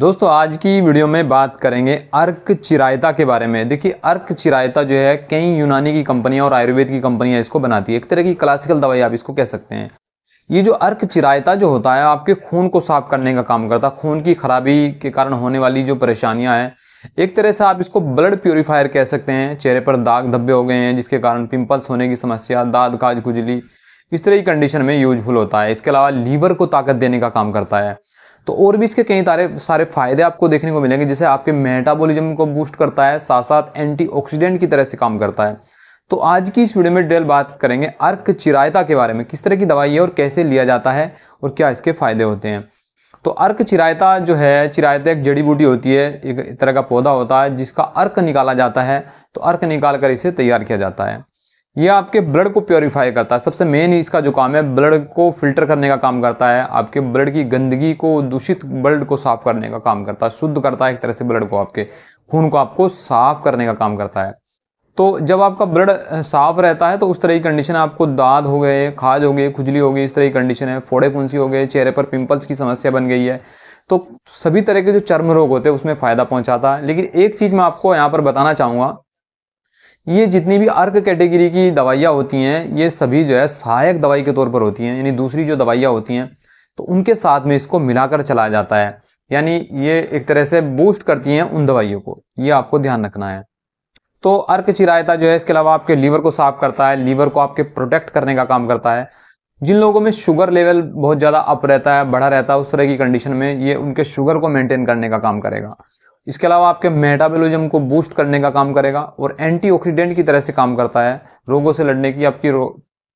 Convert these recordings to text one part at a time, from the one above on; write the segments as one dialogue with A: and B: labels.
A: दोस्तों आज की वीडियो में बात करेंगे अर्क चिरायता के बारे में देखिए अर्क चिरायता जो है कई यूनानी की कंपनियां और आयुर्वेद की कंपनियां इसको बनाती है एक तरह की क्लासिकल दवाई आप इसको कह सकते हैं ये जो अर्क चिरायता जो होता है आपके खून को साफ करने का काम करता है खून की खराबी के कारण होने वाली जो परेशानियाँ हैं एक तरह से आप इसको ब्लड प्योरीफायर कह सकते हैं चेहरे पर दाग धब्बे हो गए हैं जिसके कारण पिंपल्स होने की समस्या दाद काज खुजली इस तरह की कंडीशन में यूजफुल होता है इसके अलावा लीवर को ताकत देने का काम करता है तो और भी इसके कई तारे सारे फायदे आपको देखने को मिलेंगे जिसे आपके मेटाबॉलिज्म को बूस्ट करता है साथ साथ एंटीऑक्सीडेंट की तरह से काम करता है तो आज की इस वीडियो में डिटेल बात करेंगे अर्क चिरायता के बारे में किस तरह की दवाई है और कैसे लिया जाता है और क्या इसके फायदे होते हैं तो अर्क चिरायता जो है चिरायता एक जड़ी बूटी होती है एक तरह का पौधा होता है जिसका अर्क निकाला जाता है तो अर्क निकाल कर इसे तैयार किया जाता है ये आपके ब्लड को प्योरीफाई करता है सबसे मेन इसका जो काम है ब्लड को फिल्टर करने का काम करता है आपके ब्लड की गंदगी को दूषित ब्लड को साफ करने का काम करता है शुद्ध करता है एक तरह से ब्लड को आपके खून को आपको साफ करने का काम करता है तो जब आपका ब्लड साफ रहता है तो उस तरह की कंडीशन आपको दाद हो गए खाज हो गए खुजली हो गई इस तरह की कंडीशन है फोड़े फुंसी हो गए चेहरे पर पिंपल्स की समस्या बन गई है तो सभी तरह के जो चर्म रोग होते हैं उसमें फ़ायदा पहुंचाता है लेकिन एक चीज़ मैं आपको यहाँ पर बताना चाहूँगा ये जितनी भी अर्क कैटेगरी की दवाइयाँ होती हैं ये सभी जो है सहायक दवाई के तौर पर होती हैं यानी दूसरी जो दवाइयाँ होती हैं तो उनके साथ में इसको मिलाकर चलाया जाता है यानी ये एक तरह से बूस्ट करती हैं उन दवाइयों को ये आपको ध्यान रखना है तो अर्क चिरायता जो है इसके अलावा आपके लीवर को साफ करता है लीवर को आपके प्रोटेक्ट करने का काम करता है जिन लोगों में शुगर लेवल बहुत ज़्यादा अप रहता है बढ़ा रहता है उस तरह की कंडीशन में ये उनके शुगर को मेंटेन करने का काम करेगा इसके अलावा आपके मेटाबॉलिज्म को बूस्ट करने का काम करेगा और एंटीऑक्सीडेंट की तरह से काम करता है रोगों से लड़ने की आपकी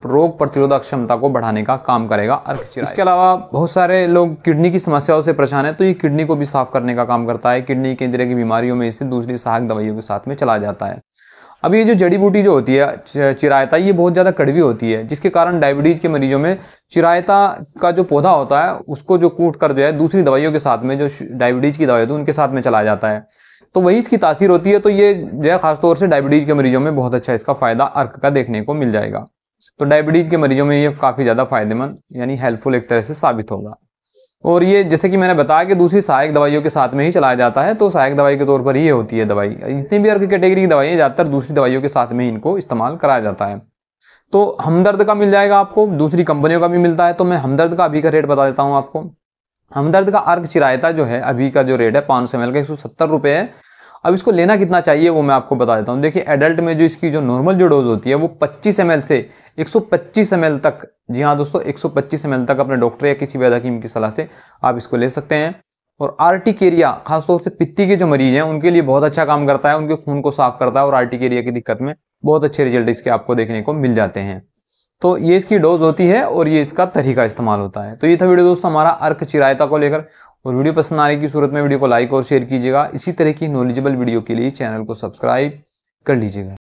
A: रोग प्रतिरोधक क्षमता को बढ़ाने का काम करेगा अर्कचिरा इसके अलावा बहुत सारे लोग किडनी की समस्याओं से परेशान है तो ये किडनी को भी साफ करने का काम करता है किडनी के इंदिरा की बीमारियों में इसे दूसरी सहायक दवाइयों के साथ में चला जाता है अब ये जो जड़ी बूटी जो होती है चिरायता ये बहुत ज़्यादा कड़वी होती है जिसके कारण डायबिटीज़ के मरीजों में चिरायता का जो पौधा होता है उसको जो कूट कर जो है दूसरी दवाइयों के साथ में जो डायबिटीज़ की दवाई होती है उनके साथ में चलाया जाता है तो वही इसकी तासीर होती है तो ये जो है ख़ासतौर से डायबिटीज़ के मरीजों में बहुत अच्छा इसका फ़ायदा अर्क का देखने को मिल जाएगा तो डायबिटीज़ के मरीजों में ये काफ़ी ज़्यादा फायदेमंद यानी हेल्पफुल एक तरह से साबित होगा और ये जैसे कि मैंने बताया कि दूसरी सहायक दवाइयों के साथ में ही चलाया जाता है तो सहायक दवाई के तौर पर ही ये होती है दवाई जितनी भी अर्घ कैटेगरी की दवाइयाँ ज़्यादातर दूसरी दवाइयों के साथ में ही इनको इस्तेमाल कराया जाता है तो हमदर्द का मिल जाएगा आपको दूसरी कंपनियों का भी मिलता है तो मैं हमदर्द का अभी का रेट बता देता हूँ आपको हमदर्द का अर्घ चिरायता जो है अभी का जो रेट है पाँच सौ एम का एक सौ सत्तर रुपये है अब इसको लेना कितना चाहिए वो मैं आपको बता देता हूँ देखिए एडल्ट में जो इसकी जो नॉर्मल जो डोज होती है वो 25 एम से 125 सौ तक जी हाँ दोस्तों 125 सौ तक अपने डॉक्टर या किसी वैदा की सलाह से आप इसको ले सकते हैं और आर्टिकेरिया खासतौर से पित्ती के जो मरीज हैं उनके लिए बहुत अच्छा काम करता है उनके खून को साफ करता है और आर्टिकेरिया की दिक्कत में बहुत अच्छे रिजल्ट इसके आपको देखने को मिल जाते हैं तो ये इसकी डोज होती है और ये इसका तरीका इस्तेमाल होता है तो ये था वीडियो दोस्तों हमारा अर्क चिरायता को लेकर और वीडियो पसंद आने की सूरत में वीडियो को लाइक और शेयर कीजिएगा इसी तरह की नॉलेजेबल वीडियो के लिए चैनल को सब्सक्राइब कर लीजिएगा